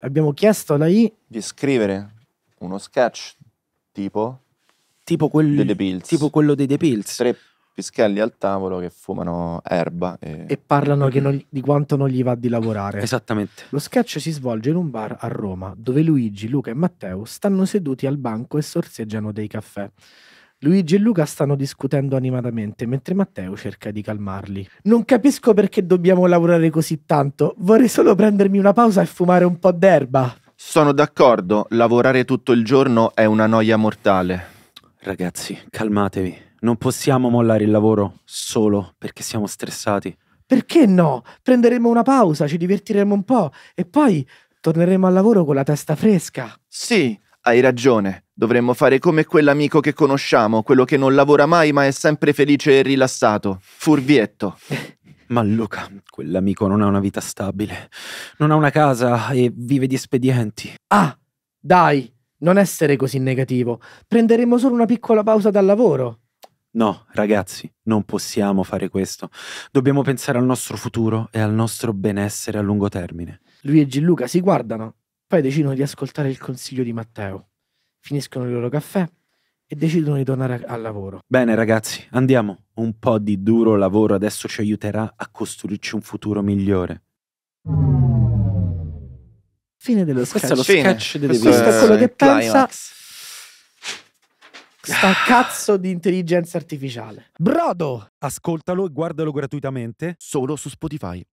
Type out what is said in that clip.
abbiamo chiesto alla I di scrivere uno sketch tipo tipo, quelli, The Pills. tipo quello dei The Pills. Tre pischelli al tavolo che fumano erba e, e parlano non, di quanto non gli va di lavorare. Esattamente. Lo sketch si svolge in un bar a Roma dove Luigi, Luca e Matteo stanno seduti al banco e sorseggiano dei caffè. Luigi e Luca stanno discutendo animatamente mentre Matteo cerca di calmarli. Non capisco perché dobbiamo lavorare così tanto, vorrei solo prendermi una pausa e fumare un po' d'erba. Sono d'accordo, lavorare tutto il giorno è una noia mortale. Ragazzi, calmatevi, non possiamo mollare il lavoro solo perché siamo stressati. Perché no? Prenderemo una pausa, ci divertiremo un po' e poi torneremo al lavoro con la testa fresca. Sì, hai ragione. Dovremmo fare come quell'amico che conosciamo, quello che non lavora mai ma è sempre felice e rilassato. Furvietto. Ma Luca, quell'amico non ha una vita stabile, non ha una casa e vive di espedienti. Ah, dai, non essere così negativo. Prenderemo solo una piccola pausa dal lavoro. No, ragazzi, non possiamo fare questo. Dobbiamo pensare al nostro futuro e al nostro benessere a lungo termine. Lui e Luca si guardano, poi decidono di ascoltare il consiglio di Matteo finiscono il loro caffè e decidono di tornare al lavoro. Bene ragazzi, andiamo. Un po' di duro lavoro adesso ci aiuterà a costruirci un futuro migliore. Fine dello sketch. Questo è lo Fine. sketch delle Questo è quello che pensa sta ah. cazzo di intelligenza artificiale. Brodo! Ascoltalo e guardalo gratuitamente solo su Spotify.